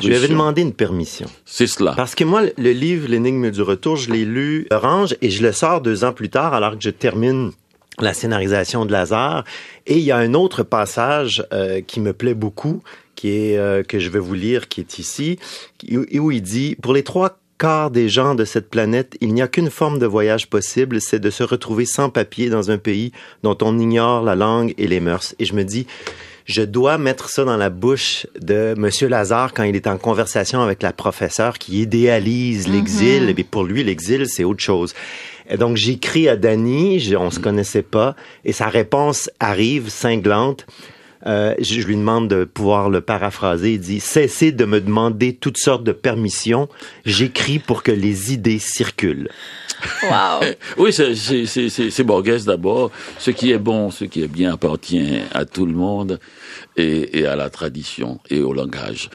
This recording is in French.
Je lui avais demandé une permission. C'est cela. Parce que moi, le livre L'énigme du retour, je l'ai lu orange et je le sors deux ans plus tard alors que je termine la scénarisation de Lazare. Et il y a un autre passage euh, qui me plaît beaucoup, qui est euh, que je vais vous lire, qui est ici, où il dit pour les trois « Car des gens de cette planète, il n'y a qu'une forme de voyage possible, c'est de se retrouver sans papier dans un pays dont on ignore la langue et les mœurs. Et je me dis, je dois mettre ça dans la bouche de Monsieur Lazare quand il est en conversation avec la professeure qui idéalise mhm. l'exil. Mais pour lui, l'exil, c'est autre chose. Et donc, j'écris à Dany, on se connaissait pas, et sa réponse arrive cinglante. Euh, je lui demande de pouvoir le paraphraser. Il dit Cessez de me demander toutes sortes de permissions. J'écris pour que les idées circulent. oui, c'est Borges d'abord. Ce qui est bon, ce qui est bien appartient à tout le monde et à la tradition et au langage.